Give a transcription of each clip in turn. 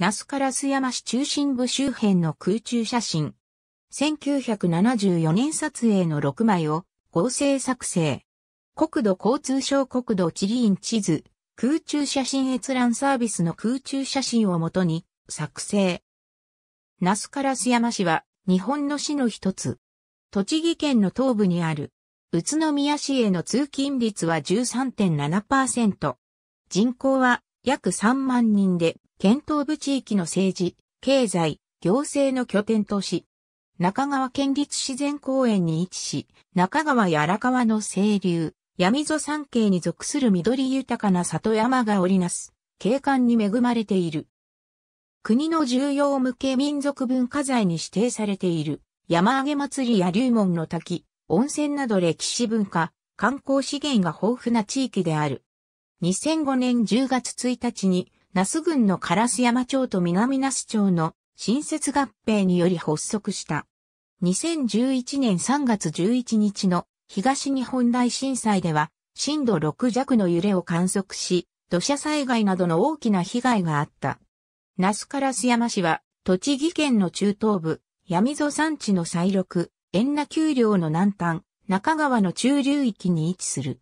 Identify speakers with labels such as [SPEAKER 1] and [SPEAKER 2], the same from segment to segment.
[SPEAKER 1] 那須烏山市中心部周辺の空中写真。1974年撮影の6枚を合成作成。国土交通省国土地理院地図、空中写真閲覧サービスの空中写真をもとに作成。那須烏山市は日本の市の一つ。栃木県の東部にある宇都宮市への通勤率は13.7%。人口は約3万人で県東部地域の政治、経済、行政の拠点都市。中川県立自然公園に位置し、中川や荒川の清流、闇溝山系に属する緑豊かな里山が織りなす、景観に恵まれている。国の重要無形民族文化財に指定されている、山上げ祭りや龍門の滝、温泉など歴史文化、観光資源が豊富な地域である。2005年10月1日に那須郡の烏山町と南那須町の新設合併により発足した。2011年3月11日の東日本大震災では震度6弱の揺れを観測し、土砂災害などの大きな被害があった。那須烏山市は栃木県の中東部、闇溝山地の西麓、円那丘陵の南端、中川の中流域に位置する。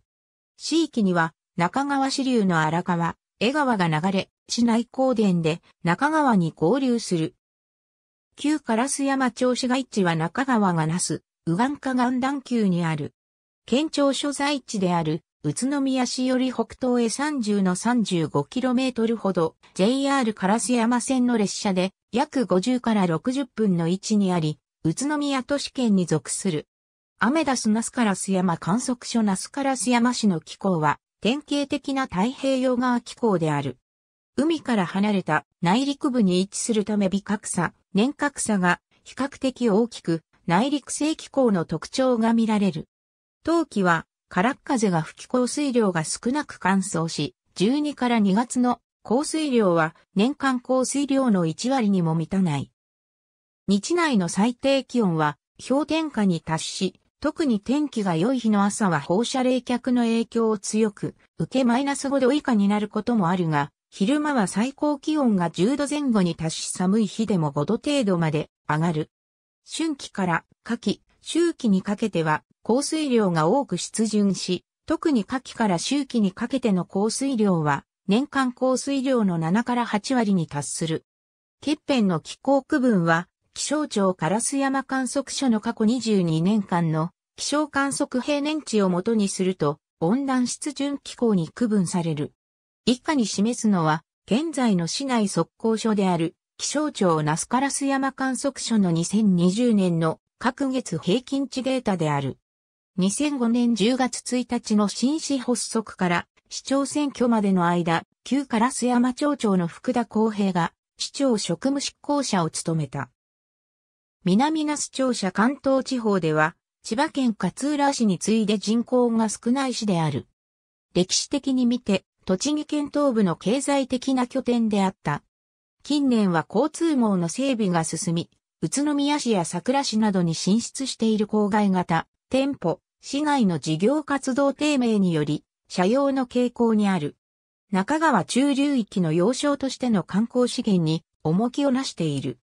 [SPEAKER 1] 市域には中川支流の荒川、江川が流れ、市内高田で中川に合流する。旧烏山町市街地は中川がなす、右岸下岸段丘にある。県庁所在地である、宇都宮市より北東へ30の 35km ほど、JR 烏山線の列車で約50から60分の位置にあり、宇都宮都市圏に属する。アメダスナスカラス山観測所ナスカラス山市の気候は、典型的な太平洋側気候である。海から離れた内陸部に位置するため微格差、年格差が比較的大きく内陸性気候の特徴が見られる。冬季は空っ風が吹き降水量が少なく乾燥し、12から2月の降水量は年間降水量の1割にも満たない。日内の最低気温は氷点下に達し、特に天気が良い日の朝は放射冷却の影響を強く、受けマイナス5度以下になることもあるが、昼間は最高気温が10度前後に達し寒い日でも5度程度まで上がる。春季から夏季、秋季にかけては降水量が多く出巡し、特に夏季から秋季にかけての降水量は年間降水量の7から8割に達する。欠片の気候区分は気象庁カラス山観測所の過去22年間の気象観測平年値をもとにすると、温暖湿潤気候に区分される。以下に示すのは、現在の市内測候所である、気象庁ナスカラス山観測所の2020年の各月平均値データである。2005年10月1日の新市発足から市長選挙までの間、旧カラス山町長の福田光平が市長職務執行者を務めた。南那須庁舎関東地方では、千葉県勝浦市に次いで人口が少ない市である。歴史的に見て、栃木県東部の経済的な拠点であった。近年は交通網の整備が進み、宇都宮市や桜市などに進出している郊外型、店舗、市外の事業活動低迷により、社用の傾向にある。中川中流域の要衝としての観光資源に重きをなしている。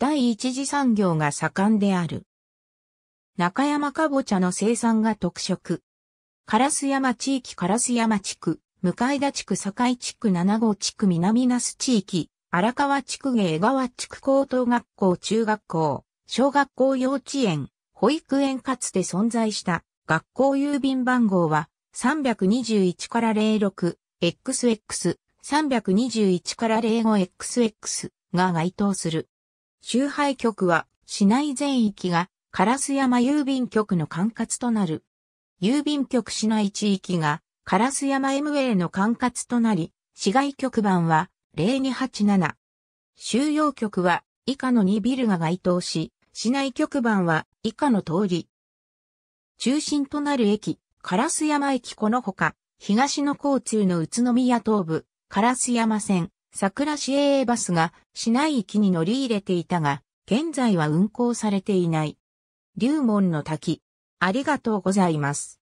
[SPEAKER 1] 第一次産業が盛んである。中山かぼちゃの生産が特色。カラス山地域カラス山地区、向田地区境地区七号地区南那須地域、荒川地区江川地区高等学校中学校、小学校幼稚園、保育園かつて存在した学校郵便番号は321から 06XX321 から 05XX が該当する。周配局は市内全域が烏山郵便局の管轄となる。郵便局市内地域が烏山 MA の管轄となり、市外局番は0287。収容局は以下の2ビルが該当し、市内局番は以下の通り。中心となる駅、烏山駅このほか、東の交通の宇都宮東部、烏山線、桜市営バスが市内域に乗り入れていたが、現在は運行されていない。龍門の滝。ありがとうございます。